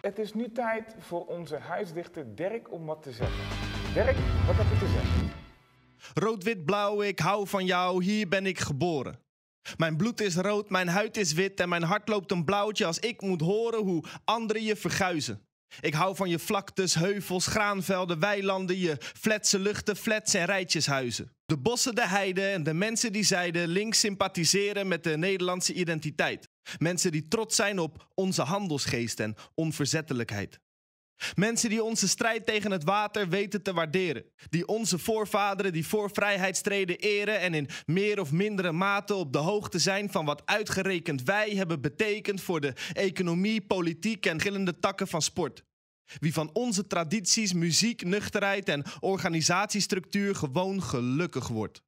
Het is nu tijd voor onze huisdichter Dirk om wat te zeggen. Dirk, wat heb je te zeggen? Rood, wit, blauw, ik hou van jou, hier ben ik geboren. Mijn bloed is rood, mijn huid is wit en mijn hart loopt een blauwtje als ik moet horen hoe anderen je verguizen. Ik hou van je vlaktes, heuvels, graanvelden, weilanden, je fletse luchten, flats en rijtjeshuizen. De bossen, de heiden en de mensen die zeiden links sympathiseren met de Nederlandse identiteit. Mensen die trots zijn op onze handelsgeest en onverzettelijkheid. Mensen die onze strijd tegen het water weten te waarderen. Die onze voorvaderen die voor vrijheid streden eren en in meer of mindere mate op de hoogte zijn van wat uitgerekend wij hebben betekend voor de economie, politiek en gillende takken van sport. Wie van onze tradities, muziek, nuchterheid en organisatiestructuur gewoon gelukkig wordt.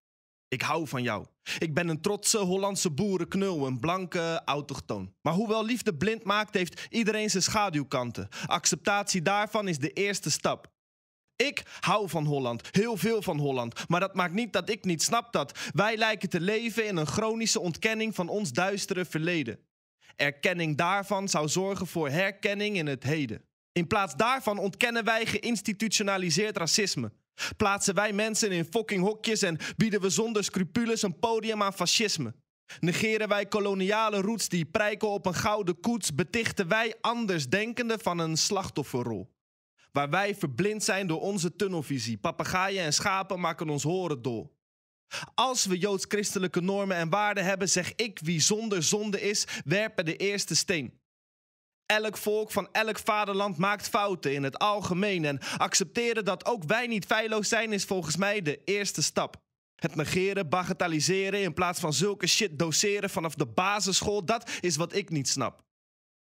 Ik hou van jou. Ik ben een trotse Hollandse boerenknul, een blanke autochtoon. Maar hoewel liefde blind maakt, heeft iedereen zijn schaduwkanten. Acceptatie daarvan is de eerste stap. Ik hou van Holland, heel veel van Holland. Maar dat maakt niet dat ik niet snap dat wij lijken te leven in een chronische ontkenning van ons duistere verleden. Erkenning daarvan zou zorgen voor herkenning in het heden. In plaats daarvan ontkennen wij geïnstitutionaliseerd racisme. Plaatsen wij mensen in fucking hokjes en bieden we zonder scrupules een podium aan fascisme? Negeren wij koloniale roots die prijken op een gouden koets, betichten wij andersdenkenden van een slachtofferrol. Waar wij verblind zijn door onze tunnelvisie, papegaaien en schapen maken ons horen dol. Als we joods-christelijke normen en waarden hebben, zeg ik wie zonder zonde is, werpen de eerste steen. Elk volk van elk vaderland maakt fouten in het algemeen en accepteren dat ook wij niet feilloos zijn is volgens mij de eerste stap. Het negeren, bagatelliseren in plaats van zulke shit doseren vanaf de basisschool, dat is wat ik niet snap.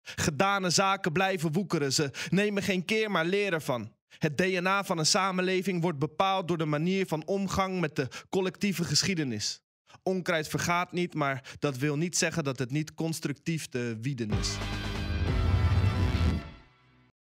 Gedane zaken blijven woekeren, ze nemen geen keer maar leren van. Het DNA van een samenleving wordt bepaald door de manier van omgang met de collectieve geschiedenis. Onkruid vergaat niet, maar dat wil niet zeggen dat het niet constructief te wieden is.